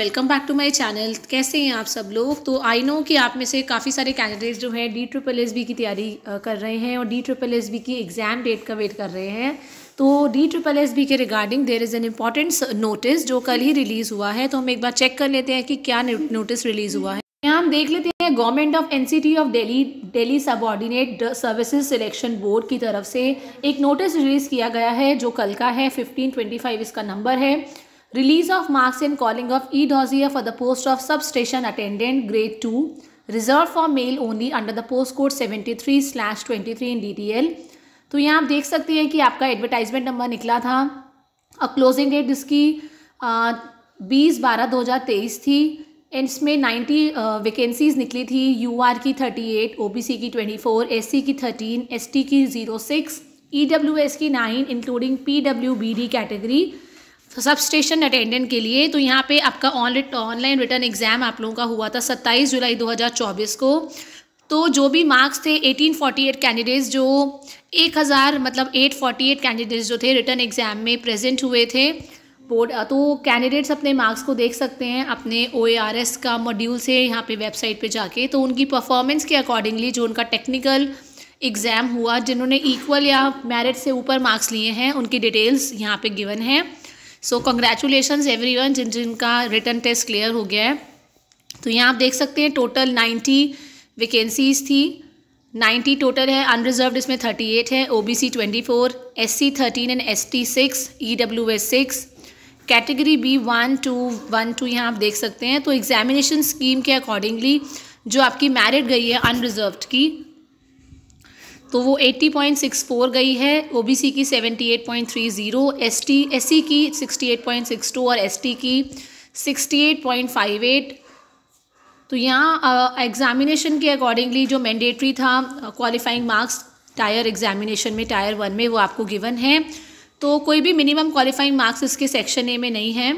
Welcome back to my channel कैसे हैं आप सब लोग तो आई नो कि आप में से काफ़ी सारे कैंडिडेट्स जो हैं डी ट्रिपल एस बी की तैयारी कर रहे हैं और डी ट्रिपल एस बी की एग्ज़ाम डेट का वेट कर रहे हैं तो डी ट्रिपल एस बी के regarding there is an important notice जो कल ही रिलीज़ हुआ है तो हम एक बार चेक कर लेते हैं कि क्या नोटिस रिलीज़ हुआ है यहाँ हम देख लेते हैं government of NCT of Delhi Delhi subordinate services selection board की तरफ से एक नोटिस रिलीज़ किया गया है जो कल का है फिफ्टीन ट्वेंटी फाइव इसका नंबर है Release of marks in calling of E. Dossier for the post of substation attendant grade 2 reserved for male only under the slash twenty 73 in 23 in DTL. तो यहाँ आप देख सकते हैं कि आपका एडवर्टाइजमेंट नंबर निकला था और क्लोजिंग डेट इसकी बीस बारह दो हज़ार तेईस थी एंड इसमें नाइन्टी वैकेंसीज निकली थी यू आर की thirty eight O B C की ट्वेंटी फोर एस सी की थर्टीन एस टी की zero six E W S की nine including P W B D category substation attendant के लिए तो यहाँ पे आपका ऑनलाइन ऑनलाइन रिटर्न एग्ज़ाम आप लोगों का हुआ था 27 जुलाई 2024 को तो जो भी मार्क्स थे 1848 कैंडिडेट्स जो 1000 मतलब 848 कैंडिडेट्स जो थे रिटर्न एग्ज़ाम में प्रेजेंट हुए थे बोर्ड तो कैंडिडेट्स अपने मार्क्स को देख सकते हैं अपने ओ का मॉड्यूल से यहाँ पे वेबसाइट पे जाके तो उनकी परफॉर्मेंस के अकॉर्डिंगली जो उनका टेक्निकल एग्ज़ाम हुआ जिन्होंने इक्वल या मेरिट से ऊपर मार्क्स लिए हैं उनकी डिटेल्स यहाँ पे गिवन है सो कंग्रेचुलेशन एवरी वन जिन जिनका रिटर्न टेस्ट क्लियर हो गया है तो यहाँ आप देख सकते हैं टोटल नाइन्टी वेकेंसीज थी नाइन्टी टोटल है अनरिजर्व इसमें थर्टी एट है O B C twenty four S C thirteen and S T six E W S six category B one two one two यहाँ आप देख सकते हैं तो एग्जामिनेशन स्कीम के अकॉर्डिंगली जो आपकी मैरिट गई है अनरिजर्व की तो वो 80.64 गई है ओबीसी की 78.30 एसटी एससी की 68.62 और एसटी की 68.58 तो यहाँ एग्ज़ामिनेशन के अकॉर्डिंगली जो मैंडेटरी था क्वालिफाइंग मार्क्स टायर एग्ज़ामिनेशन में टायर वन में वो आपको गिवन है तो कोई भी मिनिमम क्वालिफाइंग मार्क्स इसके सेक्शन ए में नहीं है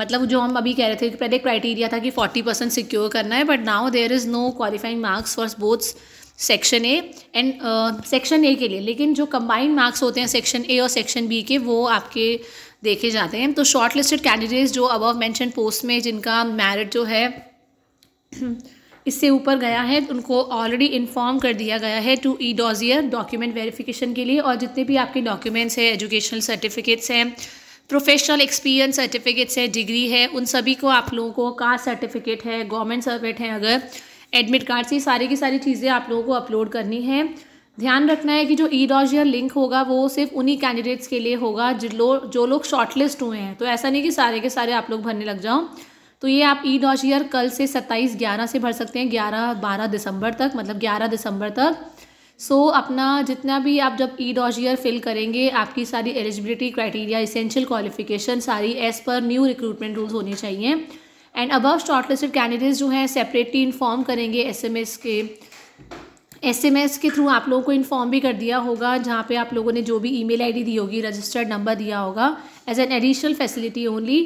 मतलब जो हम अभी कह रहे थे कि पहले क्राइटेरिया था कि 40 परसेंट सिक्योर करना है but now there is no qualifying marks for boths section A and section A के लिए लेकिन जो कंबाइंड मार्क्स होते हैं सेक्शन ए और सेक्शन बी के वो आपके देखे जाते हैं तो शॉर्ट लिस्टेड कैंडिडेट्स जो अबव मैंशन पोस्ट में जिनका मैरिट जो है इससे ऊपर गया है उनको ऑलरेडी इन्फॉर्म कर दिया गया है to e dossier document verification के लिए और जितने भी आपके डॉक्यूमेंट्स हैं एजुकेशनल सर्टिफिकेट्स हैं प्रोफेशनल एक्सपीरियंस सर्टिफिकेट्स है डिग्री है उन सभी को आप लोगों को कास्ट सर्टिफिकेट है गवर्नमेंट सर्टिफिकेट है अगर एडमिट कार्ड्स ये सारी की सारी चीज़ें आप लोगों को अपलोड करनी है ध्यान रखना है कि जो ई डॉजियर लिंक होगा वो सिर्फ उन्हीं कैंडिडेट्स के लिए होगा जो लोग जो लोग शॉर्टलिस्ट हुए हैं तो ऐसा नहीं कि सारे के सारे आप लोग भरने लग जाओ तो ये आप ई डॉजियर कल से सत्ताईस ग्यारह से भर सकते हैं ग्यारह बारह दिसंबर तक मतलब ग्यारह दिसंबर तक सो so, अपना जितना भी आप जब ई डॉजियर फिल करेंगे आपकी सारी एलिजिबिलिटी क्राइटेरिया इसेंशियल क्वालिफिकेशन सारी as per new recruitment rules होनी चाहिए एंड अबव शॉर्टलिस्टेड कैंडिडेट्स जो हैं सेपरेटली इन्फॉर्म करेंगे एसएमएस के एसएमएस के थ्रू आप लोगों को इन्फॉर्म भी कर दिया होगा जहाँ पे आप लोगों ने जो भी ईमेल आईडी दी होगी रजिस्टर्ड नंबर दिया होगा as an additional facility only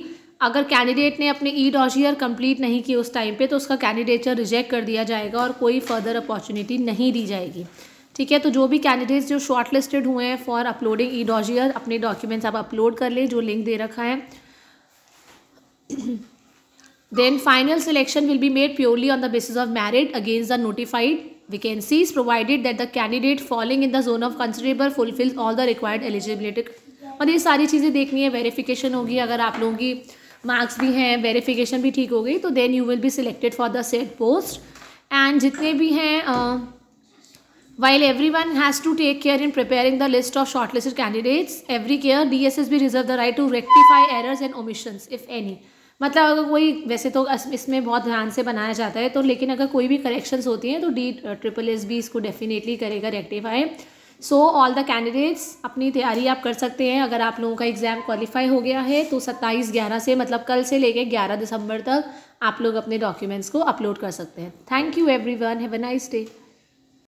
अगर कैंडिडेट ने अपने ई डॉजियर कंप्लीट नहीं किए उस टाइम पर तो उसका कैंडिडेचर रिजेक्ट कर दिया जाएगा और कोई फर्दर अपॉर्चुनिटी नहीं दी जाएगी ठीक है तो जो भी कैंडिडेट्स जो शॉर्ट लिस्टेड हुए हैं फॉर अपलोडिंग ई डॉजियर अपने डॉक्यूमेंट्स आप अपलोड कर लें जो लिंक दे रखा है Then final selection will be made purely on the basis of merit against the notified vacancies provided that the candidate falling in the zone of considerable fulfills all the required eligibility और ये सारी चीज़ें देखनी है verification होगी अगर आप लोगों की मार्क्स भी हैं वेरिफिकेशन भी ठीक हो गई तो then you will be selected for the said post and जितने भी हैं while everyone has while everyone has to take care in preparing the candidates every care D S S B reserve the right to rectify errors and omissions if any मतलब अगर कोई वैसे तो इसमें बहुत ध्यान से बनाया जाता है तो लेकिन अगर कोई भी करेक्शंस होती हैं तो डी ट्रिपल एस बी इसको डेफिनेटली करेगा rectify so all the candidates अपनी तैयारी आप कर सकते हैं अगर आप लोगों का एग्ज़ाम क्वालिफाई हो गया है तो सत्ताईस ग्यारह से मतलब कल से लेके ग्यारह दिसंबर तक आप लोग अपने डॉक्यूमेंट्स को अपलोड कर सकते हैं thank you everyone have a nice day